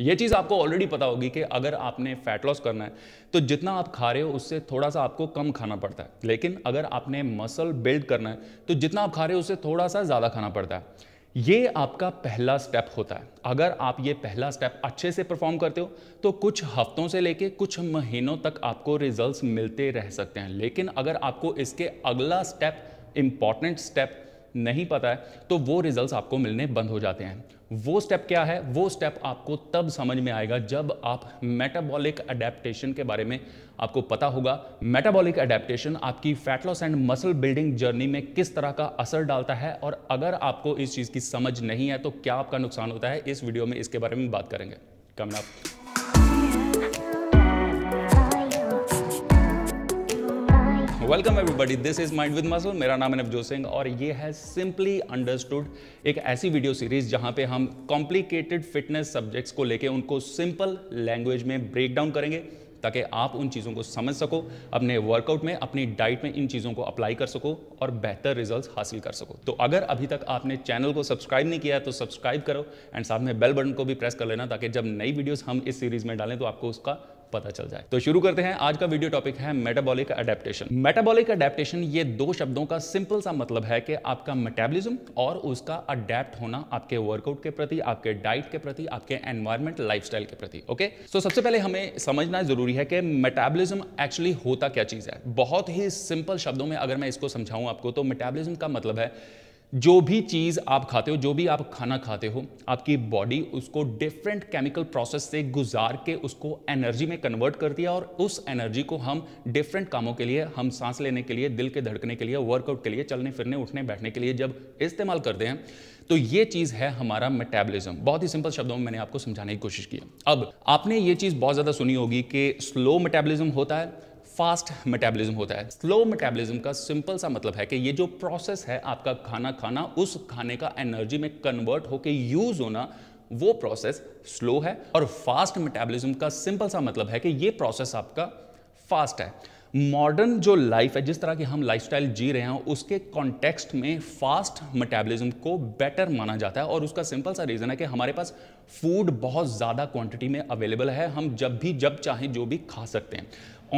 ये चीज़ आपको ऑलरेडी पता होगी कि अगर आपने फैट लॉस करना है तो जितना आप खा रहे हो उससे थोड़ा सा आपको कम खाना पड़ता है लेकिन अगर आपने मसल बिल्ड करना है तो जितना आप खा रहे हो उससे थोड़ा सा ज़्यादा खाना पड़ता है ये आपका पहला स्टेप होता है अगर आप ये पहला स्टेप अच्छे से परफॉर्म करते हो तो कुछ हफ्तों से लेके कुछ महीनों तक आपको रिजल्ट्स मिलते रह सकते हैं लेकिन अगर आपको इसके अगला स्टेप इम्पॉर्टेंट स्टेप नहीं पता है तो वो रिजल्ट्स आपको मिलने बंद हो जाते हैं वो स्टेप क्या है वो स्टेप आपको तब समझ में आएगा जब आप मेटाबॉलिक अडेप्टेशन के बारे में आपको पता होगा मेटाबॉलिक अडेप्टेशन आपकी fat loss and muscle building journey में किस तरह का असर डालता है और अगर आपको इस चीज़ की समझ नहीं है तो क्या आपका नुकसान होता है इस वीडियो में इसके बारे में बात करेंगे कमना welcome everybody this is mind with muscle मेरा नाम है नवजोत सिंह और ये है सिंपली अंडरस्टूड एक ऐसी वीडियो सीरीज जहां पे हम कॉम्प्लिकेटेड फिटनेस सब्जेक्ट्स को लेके उनको सिंपल लैंग्वेज में ब्रेक डाउन करेंगे ताकि आप उन चीज़ों को समझ सको अपने वर्कआउट में अपनी डाइट में इन चीज़ों को अप्लाई कर सको और बेहतर रिजल्ट्स हासिल कर सको तो अगर अभी तक आपने चैनल को सब्सक्राइब नहीं किया है तो सब्सक्राइब करो एंड साथ में बेल बटन को भी प्रेस कर लेना ताकि जब नई वीडियोस हम इस सीरीज़ में डालें तो आपको उसका पता चल जाए तो शुरू करते हैं आज का वीडियो टॉपिक है मेटाबॉलिक अडेप्टेशन मेटाबॉलिक अडेप्टेशन ये दो शब्दों का सिंपल सा मतलब है कि आपका मेटाबॉलिज्म और उसका अडेप्ट होना आपके वर्कआउट के प्रति आपके डाइट के प्रति आपके एनवायरमेंट लाइफस्टाइल के प्रति ओके सो so, सबसे पहले हमें समझना जरूरी है कि मेटाबॉलिज्म एक्चुअली होता क्या चीज है बहुत ही सिंपल शब्दों में अगर मैं इसको समझाऊं आपको तो मेटाबॉलिज्म का मतलब है जो भी चीज़ आप खाते हो जो भी आप खाना खाते हो आपकी बॉडी उसको डिफरेंट केमिकल प्रोसेस से गुजार के उसको एनर्जी में कन्वर्ट करती है और उस एनर्जी को हम डिफरेंट कामों के लिए हम सांस लेने के लिए दिल के धड़कने के लिए वर्कआउट के लिए चलने फिरने उठने बैठने के लिए जब इस्तेमाल करते हैं तो ये चीज़ है हमारा मेटाबॉलिज्म बहुत ही सिंपल शब्दों में मैंने आपको समझाने की कोशिश की अब आपने ये चीज़ बहुत ज़्यादा सुनी होगी कि स्लो मेटाबॉलिज्म होता है फास्ट मेटाबॉलिज्म होता है स्लो मेटाबॉलिज्म का सिंपल सा मतलब है कि ये जो प्रोसेस है आपका खाना खाना उस खाने का एनर्जी में कन्वर्ट होकर यूज होना वो प्रोसेस स्लो है और फास्ट मेटाबॉलिज्म का सिंपल सा मतलब है कि ये प्रोसेस आपका फास्ट है मॉडर्न जो लाइफ है जिस तरह की हम लाइफस्टाइल जी रहे हैं उसके कॉन्टेक्स्ट में फास्ट मेटाबॉलिज्म को बेटर माना जाता है और उसका सिंपल सा रीज़न है कि हमारे पास फूड बहुत ज़्यादा क्वांटिटी में अवेलेबल है हम जब भी जब चाहें जो भी खा सकते हैं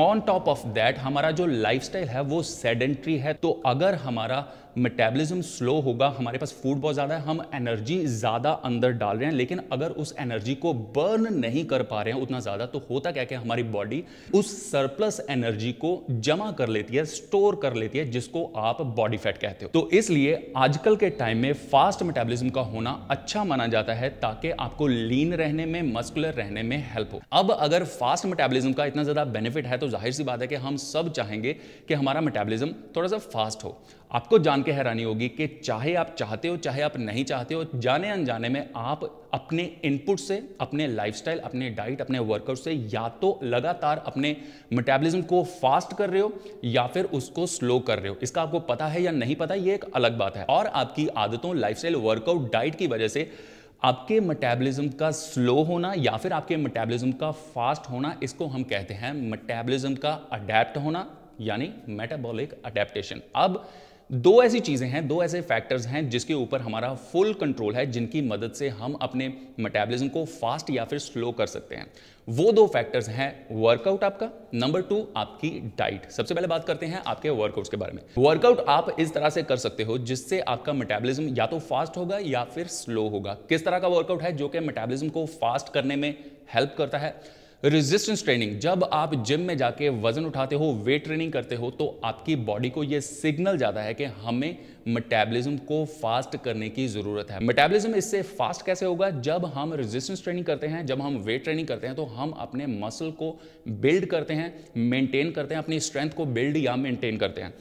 ऑन टॉप ऑफ दैट हमारा जो लाइफस्टाइल है वो सेडेंट्री है तो अगर हमारा मेटाबॉलिज्म स्लो होगा हमारे पास फूड बहुत ज़्यादा है हम एनर्जी ज़्यादा अंदर डाल रहे हैं लेकिन अगर उस एनर्जी को बर्न नहीं कर पा रहे हैं उतना ज़्यादा तो होता क्या क्या हमारी बॉडी उस सरप्लस एनर्जी को जमा कर लेती है स्टोर कर लेती है जिसको आप बॉडी फैट कहते हो तो इसलिए आजकल के टाइम में फास्ट मेटाबॉलिज्म का होना अच्छा माना जाता है ताकि आपको लीन रहने में मस्कुलर रहने में हेल्प हो अब अगर फास्ट मेटाबॉलिज्म का इतना ज़्यादा बेनिफिट है तो जाहिर सी बात है कि हम सब चाहेंगे कि हमारा मेटाबॉलिज्म थोड़ा सा फास्ट हो आपको जान के हैरानी होगी कि चाहे आप चाहते हो चाहे आप नहीं चाहते हो जाने अनजाने में आप अपने इनपुट से अपने लाइफस्टाइल अपने डाइट अपने वर्कआउट से या तो लगातार अपने मेटाबॉलिज्म को फास्ट कर रहे हो या फिर उसको स्लो कर रहे हो इसका आपको पता है या नहीं पता ये एक अलग बात है और आपकी आदतों लाइफ वर्कआउट डाइट की वजह से आपके मेटाबॉलिज्म का स्लो होना या फिर आपके मेटाबॉलिज्म का फास्ट होना इसको हम कहते हैं मेटाबॉलिज्म का अडेप्ट होना यानी मेटाबॉलिक अडेप्टेशन अब दो ऐसी चीज़ें हैं दो ऐसे फैक्टर्स हैं जिसके ऊपर हमारा फुल कंट्रोल है जिनकी मदद से हम अपने मेटाबॉलिज्म को फास्ट या फिर स्लो कर सकते हैं वो दो फैक्टर्स हैं वर्कआउट आपका नंबर टू आपकी डाइट सबसे पहले बात करते हैं आपके वर्कआउट के बारे में वर्कआउट आप इस तरह से कर सकते हो जिससे आपका मेटाबॉलिज्म या तो फास्ट होगा या फिर स्लो होगा किस तरह का वर्कआउट है जो कि मेटाबॉलिज्म को फास्ट करने में हेल्प करता है रेजिस्टेंस ट्रेनिंग जब आप जिम में जाके वजन उठाते हो वेट ट्रेनिंग करते हो तो आपकी बॉडी को यह सिग्नल जाता है कि हमें मेटाबॉलिज्म को फास्ट करने की जरूरत है मेटाबॉलिज्म इससे फास्ट कैसे होगा जब हम रेजिस्टेंस ट्रेनिंग करते हैं जब हम वेट ट्रेनिंग करते हैं तो हम अपने मसल को बिल्ड करते हैं मेंटेन करते हैं अपनी स्ट्रेंथ को बिल्ड या मेंटेन करते हैं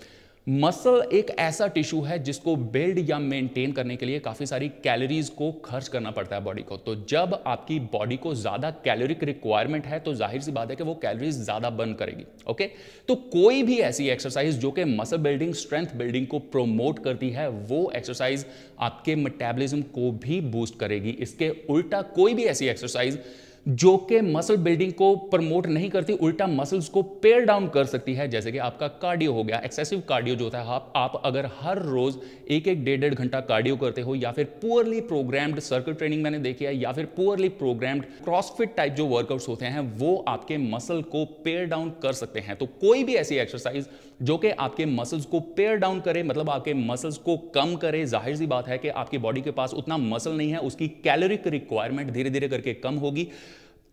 मसल एक ऐसा टिश्यू है जिसको बिल्ड या मेंटेन करने के लिए काफ़ी सारी कैलोरीज को खर्च करना पड़ता है बॉडी को तो जब आपकी बॉडी को ज़्यादा कैलोरिक रिक्वायरमेंट है तो जाहिर सी बात है कि वो कैलोरीज ज़्यादा बर्न करेगी ओके तो कोई भी ऐसी एक्सरसाइज जो कि मसल बिल्डिंग स्ट्रेंथ बिल्डिंग को प्रोमोट करती है वो एक्सरसाइज आपके मेटेबलिज्म को भी बूस्ट करेगी इसके उल्टा कोई भी ऐसी एक्सरसाइज जो कि मसल बिल्डिंग को प्रमोट नहीं करती उल्टा मसल्स को पेयर डाउन कर सकती है जैसे कि आपका कार्डियो हो गया एक्सेसिव कार्डियो जो होता है आप, आप अगर हर रोज एक एक डेढ़ डेढ़ घंटा कार्डियो करते हो या फिर पुअरली प्रोग्राम्ड सर्कल ट्रेनिंग मैंने देखी है या फिर पुअरली प्रोग्राम्ड क्रॉसफिट टाइप जो वर्कआउट्स होते हैं वो आपके मसल को पेयर डाउन कर सकते हैं तो कोई भी ऐसी एक्सरसाइज जो कि आपके मसल्स को पेयर डाउन करे मतलब आपके मसल्स को कम करे जाहिर सी बात है कि आपकी बॉडी के पास उतना मसल नहीं है उसकी कैलोरिक रिक्वायरमेंट धीरे धीरे करके कम होगी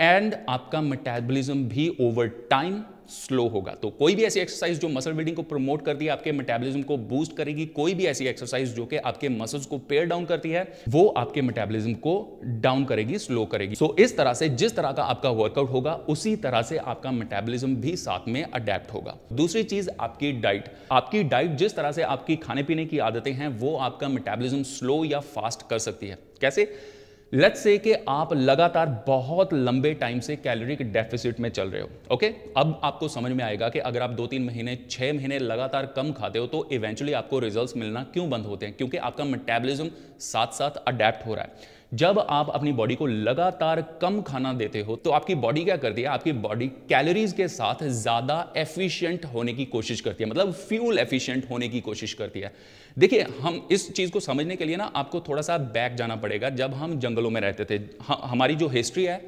एंड आपका मेटाबॉलिज्म भी ओवर टाइम स्लो होगा तो कोई भी ऐसी एक्सरसाइज जो मसल बिल्डिंग को प्रमोट करती है आपके मेटाबॉलिज्म को बूस्ट करेगी कोई भी ऐसी एक्सरसाइज जो कि आपके मसल्स को पेयर डाउन करती है वो आपके मेटाबॉलिज्म को डाउन करेगी स्लो करेगी सो so, इस तरह से जिस तरह का आपका वर्कआउट होगा उसी तरह से आपका मेटाबॉलिज्म भी साथ में अडेप्ट होगा दूसरी चीज आपकी डाइट आपकी डाइट जिस तरह से आपकी खाने पीने की आदतें हैं वो आपका मेटाबॉलिज्म स्लो या फास्ट कर सकती है कैसे लेट से कि आप लगातार बहुत लंबे टाइम से कैलोरी के डेफिसिट में चल रहे हो ओके अब आपको समझ में आएगा कि अगर आप दो तीन महीने छः महीने लगातार कम खाते हो तो इवेंचुअली आपको रिजल्ट्स मिलना क्यों बंद होते हैं क्योंकि आपका मेटाबॉलिज्म साथ साथ अडेप्ट हो रहा है जब आप अपनी बॉडी को लगातार कम खाना देते हो तो आपकी बॉडी क्या करती है आपकी बॉडी कैलोरीज के साथ ज़्यादा एफिशिएंट होने की कोशिश करती है मतलब फ्यूल एफिशिएंट होने की कोशिश करती है देखिए हम इस चीज़ को समझने के लिए ना आपको थोड़ा सा बैक जाना पड़ेगा जब हम जंगलों में रहते थे हमारी जो हिस्ट्री है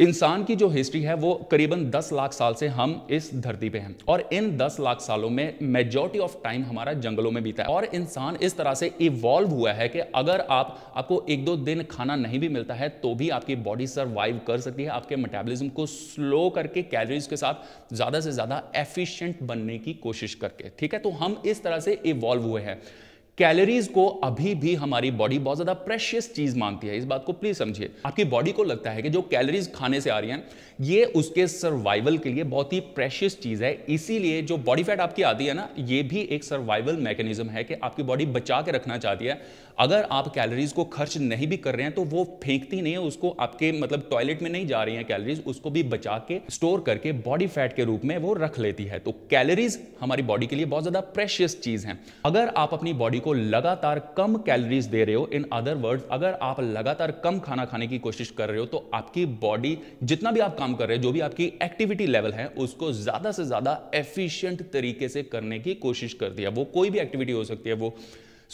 इंसान की जो हिस्ट्री है वो करीबन 10 लाख साल से हम इस धरती पे हैं और इन 10 लाख सालों में मेजॉरिटी ऑफ टाइम हमारा जंगलों में बीता है और इंसान इस तरह से इवॉल्व हुआ है कि अगर आप आपको एक दो दिन खाना नहीं भी मिलता है तो भी आपकी बॉडी सर्वाइव कर सकती है आपके मेटाबॉलिज्म को स्लो करके कैलोरीज के साथ ज़्यादा से ज़्यादा एफिशियंट बनने की कोशिश करके ठीक है तो हम इस तरह से इवॉल्व हुए हैं कैलोरीज को अभी भी हमारी बॉडी बहुत ज्यादा प्रेशियस चीज मानती है इस बात को प्लीज समझिए आपकी बॉडी को लगता है कि जो कैलोरीज खाने से आ रही हैं ये उसके सर्वाइवल के लिए बहुत ही प्रेशियस चीज है इसीलिए जो बॉडी फैट आपकी आती है ना ये भी एक सर्वाइवल मैकेनिज्म है कि आपकी बॉडी बचा के रखना चाहती है अगर आप कैलोरीज को खर्च नहीं भी कर रहे हैं तो वो फेंकती नहीं है उसको आपके मतलब टॉयलेट में नहीं जा रही है कैलोरीज उसको भी बचा के स्टोर करके बॉडी फैट के रूप में वो रख लेती है तो कैलोरीज हमारी बॉडी के लिए बहुत ज्यादा प्रेशियस चीज है अगर आप अपनी बॉडी को लगातार कम कैलोरीज दे रहे हो इन अदर वर्ड्स अगर आप लगातार कम खाना खाने की कोशिश कर रहे हो तो आपकी बॉडी जितना भी आप काम कर रहे हो जो भी आपकी एक्टिविटी लेवल है उसको ज़्यादा से ज़्यादा एफिशिएंट तरीके से करने की कोशिश करती है वो कोई भी एक्टिविटी हो सकती है वो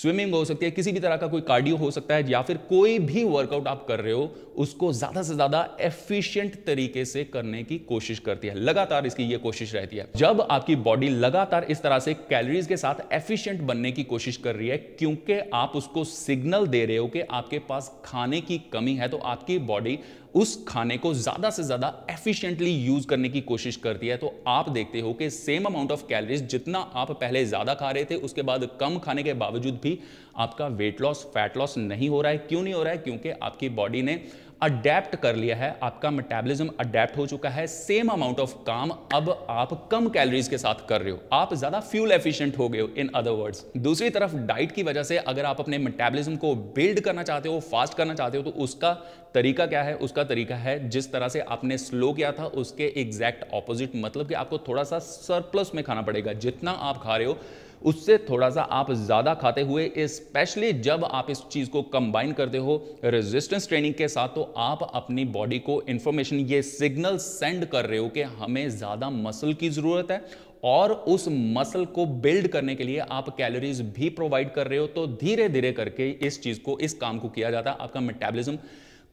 स्विमिंग हो सकती है किसी भी तरह का कोई कार्डियो हो सकता है या फिर कोई भी वर्कआउट आप कर रहे हो उसको ज़्यादा से ज़्यादा एफिशिएंट तरीके से करने की कोशिश करती है लगातार इसकी ये कोशिश रहती है जब आपकी बॉडी लगातार इस तरह से कैलोरीज के साथ एफिशिएंट बनने की कोशिश कर रही है क्योंकि आप उसको सिग्नल दे रहे हो कि आपके पास खाने की कमी है तो आपकी बॉडी उस खाने को ज़्यादा से ज़्यादा एफिशिएंटली यूज़ करने की कोशिश करती है तो आप देखते हो कि सेम अमाउंट ऑफ कैलोरीज जितना आप पहले ज़्यादा खा रहे थे उसके बाद कम खाने के बावजूद भी आपका वेट लॉस फैट लॉस नहीं हो रहा है क्यों नहीं हो रहा है क्योंकि आपकी बॉडी ने अडेप्ट कर लिया है आपका मेटाबॉलिज्म अडेप्ट हो चुका है सेम अमाउंट ऑफ काम अब आप कम कैलोरीज के साथ कर रहे हो आप ज़्यादा फ्यूल एफिशिएंट हो गए हो इन अदर वर्ड्स दूसरी तरफ डाइट की वजह से अगर आप अपने मेटाबॉलिज्म को बिल्ड करना चाहते हो फास्ट करना चाहते हो तो उसका तरीका क्या है उसका तरीका है जिस तरह से आपने स्लो किया था उसके एग्जैक्ट ऑपोजिट मतलब कि आपको थोड़ा सा सरप्लस में खाना पड़ेगा जितना आप खा रहे हो उससे थोड़ा सा आप ज़्यादा खाते हुए स्पेशली जब आप इस चीज़ को कंबाइन करते हो रेजिस्टेंस ट्रेनिंग के साथ तो आप अपनी बॉडी को इंफॉर्मेशन ये सिग्नल सेंड कर रहे हो कि हमें ज़्यादा मसल की ज़रूरत है और उस मसल को बिल्ड करने के लिए आप कैलोरीज भी प्रोवाइड कर रहे हो तो धीरे धीरे करके इस चीज़ को इस काम को किया जाता है आपका मेटाबॉलिज्म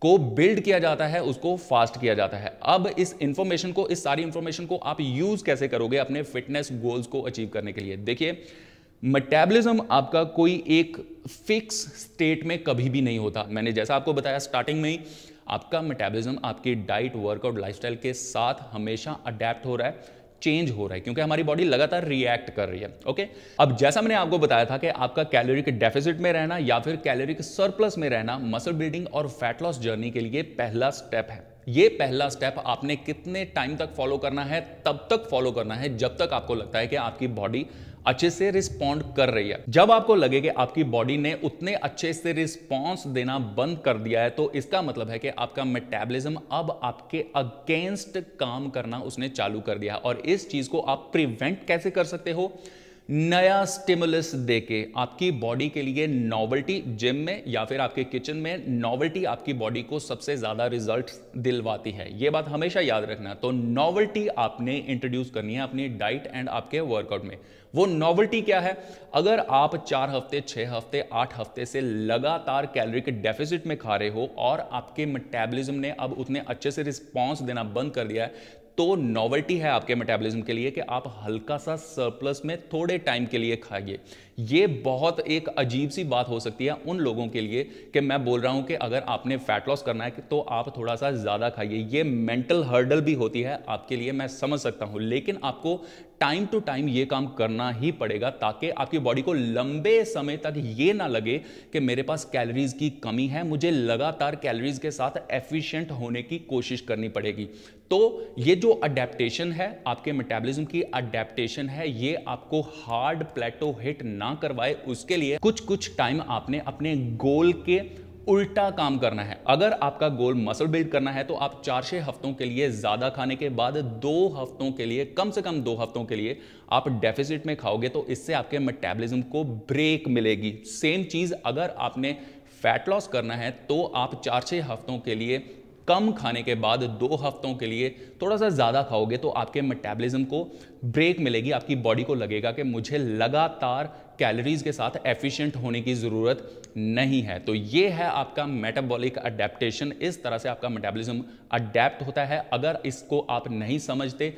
को बिल्ड किया जाता है उसको फास्ट किया जाता है अब इस इंफॉर्मेशन को इस सारी इंफॉर्मेशन को आप यूज कैसे करोगे अपने फिटनेस गोल्स को अचीव करने के लिए देखिए मेटाबॉलिज्म आपका कोई एक फिक्स स्टेट में कभी भी नहीं होता मैंने जैसा आपको बताया स्टार्टिंग में ही आपका मेटाबॉलिज्म आपकी डाइट वर्कआउट लाइफस्टाइल के साथ हमेशा अडेप्ट हो रहा है चेंज हो रहा है क्योंकि हमारी बॉडी लगातार रिएक्ट कर रही है ओके अब जैसा मैंने आपको बताया था कि आपका कैलोरी के डेफिसिट में रहना या फिर कैलोरी के सरप्लस में रहना मसल बिल्डिंग और फैट लॉस जर्नी के लिए पहला स्टेप है ये पहला स्टेप आपने कितने टाइम तक फॉलो करना है तब तक फॉलो करना है जब तक आपको लगता है कि आपकी बॉडी अच्छे से रिस्पॉन्ड कर रही है जब आपको लगे कि आपकी बॉडी ने उतने अच्छे से रिस्पॉन्स देना बंद कर दिया है तो इसका मतलब है कि आपका मेटाबॉलिज्म अब आपके अगेंस्ट काम करना उसने चालू कर दिया और इस चीज को आप प्रिवेंट कैसे कर सकते हो नया स्टिमुलस देके आपकी बॉडी के लिए नॉवल्टी जिम में या फिर आपके किचन में नॉवल्टी आपकी बॉडी को सबसे ज़्यादा रिजल्ट दिलवाती है ये बात हमेशा याद रखना तो नॉवल्टी आपने इंट्रोड्यूस करनी है अपनी डाइट एंड आपके वर्कआउट में वो नॉवल्टी क्या है अगर आप चार हफ्ते छः हफ्ते आठ हफ्ते से लगातार कैलोरी के डेफिसिट में खा रहे हो और आपके मेटेबलिज्म ने अब उतने अच्छे से रिस्पॉन्स देना बंद कर दिया है तो नॉवल्टी है आपके मेटाबॉलिज्म के लिए कि आप हल्का सा सरप्लस में थोड़े टाइम के लिए खाइए ये बहुत एक अजीब सी बात हो सकती है उन लोगों के लिए कि मैं बोल रहा हूं कि अगर आपने फैट लॉस करना है तो आप थोड़ा सा ज़्यादा खाइए ये मेंटल हर्डल भी होती है आपके लिए मैं समझ सकता हूं लेकिन आपको टाइम टू टाइम ये काम करना ही पड़ेगा ताकि आपकी बॉडी को लंबे समय तक ये ना लगे कि मेरे पास कैलोरीज की कमी है मुझे लगातार कैलोरीज के साथ एफिशिएंट होने की कोशिश करनी पड़ेगी तो ये जो अडेप्टेशन है आपके मेटाबॉलिज्म की अडेप्टेशन है ये आपको हार्ड प्लेटो हिट ना ना करवाए उसके लिए कुछ कुछ टाइम आपने अपने गोल के उल्टा काम करना है अगर आपका गोल मसल बिल्ड करना है तो आप चार छः हफ्तों के लिए ज़्यादा खाने के बाद दो हफ्तों के लिए कम से कम दो हफ्तों के लिए आप डेफिसिट में खाओगे तो इससे आपके मेटाबॉलिज्म को ब्रेक मिलेगी सेम चीज़ अगर आपने फैट लॉस करना है तो आप चार छः हफ्तों के लिए कम खाने के बाद दो हफ्तों के लिए थोड़ा सा ज़्यादा खाओगे तो आपके मेटाबॉलिज्म को ब्रेक मिलेगी आपकी बॉडी को लगेगा कि मुझे लगातार कैलोरीज के साथ एफिशिएंट होने की ज़रूरत नहीं है तो ये है आपका मेटाबॉलिक अडेप्टेशन इस तरह से आपका मेटाबॉलिज्म अडेप्ट होता है अगर इसको आप नहीं समझते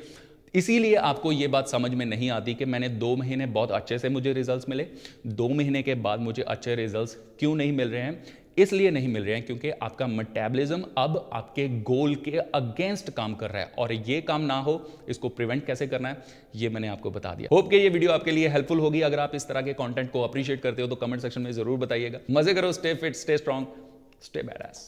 इसीलिए आपको ये बात समझ में नहीं आती कि मैंने दो महीने बहुत अच्छे से मुझे रिजल्ट्स मिले दो महीने के बाद मुझे अच्छे रिजल्ट्स क्यों नहीं मिल रहे हैं इसलिए नहीं मिल रहे हैं क्योंकि आपका मेटाबॉलिज्म अब आपके गोल के अगेंस्ट काम कर रहा है और ये काम ना हो इसको प्रिवेंट कैसे करना है ये मैंने आपको बता दिया होप के ये वीडियो आपके लिए हेल्पफुल होगी अगर आप इस तरह के कॉन्टेंट को अप्रिशिएट करते हो तो कमेंट सेक्शन में जरूर बताइएगा मजे करो stay fit stay strong stay bad